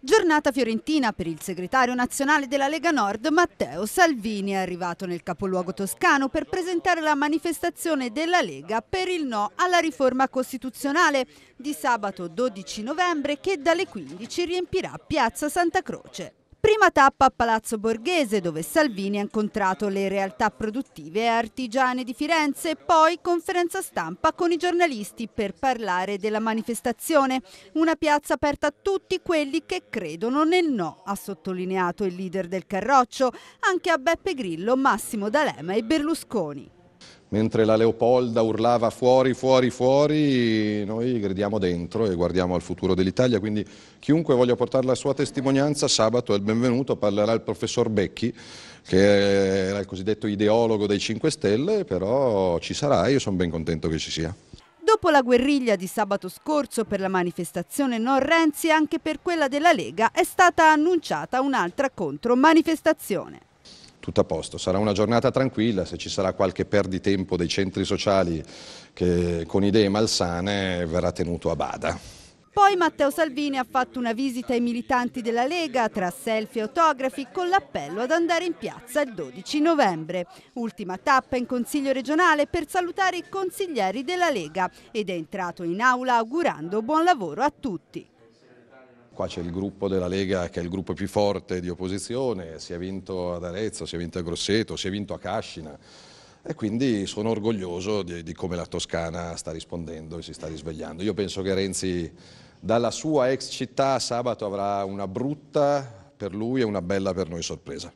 Giornata fiorentina per il segretario nazionale della Lega Nord Matteo Salvini è arrivato nel capoluogo toscano per presentare la manifestazione della Lega per il no alla riforma costituzionale di sabato 12 novembre che dalle 15 riempirà Piazza Santa Croce. Prima tappa a Palazzo Borghese dove Salvini ha incontrato le realtà produttive e artigiane di Firenze poi conferenza stampa con i giornalisti per parlare della manifestazione. Una piazza aperta a tutti quelli che credono nel no, ha sottolineato il leader del Carroccio, anche a Beppe Grillo, Massimo D'Alema e Berlusconi. Mentre la Leopolda urlava fuori, fuori, fuori, noi gridiamo dentro e guardiamo al futuro dell'Italia, quindi chiunque voglia portare la sua testimonianza sabato è il benvenuto, parlerà il professor Becchi che era il cosiddetto ideologo dei 5 Stelle, però ci sarà e io sono ben contento che ci sia. Dopo la guerriglia di sabato scorso per la manifestazione non Renzi, anche per quella della Lega è stata annunciata un'altra contro manifestazione tutto a posto. Sarà una giornata tranquilla, se ci sarà qualche perditempo dei centri sociali che con idee malsane verrà tenuto a bada. Poi Matteo Salvini ha fatto una visita ai militanti della Lega tra selfie e autografi con l'appello ad andare in piazza il 12 novembre. Ultima tappa in Consiglio regionale per salutare i consiglieri della Lega ed è entrato in aula augurando buon lavoro a tutti qua c'è il gruppo della Lega che è il gruppo più forte di opposizione, si è vinto ad Arezzo, si è vinto a Grosseto, si è vinto a Cascina e quindi sono orgoglioso di, di come la Toscana sta rispondendo e si sta risvegliando. Io penso che Renzi dalla sua ex città sabato avrà una brutta per lui e una bella per noi sorpresa.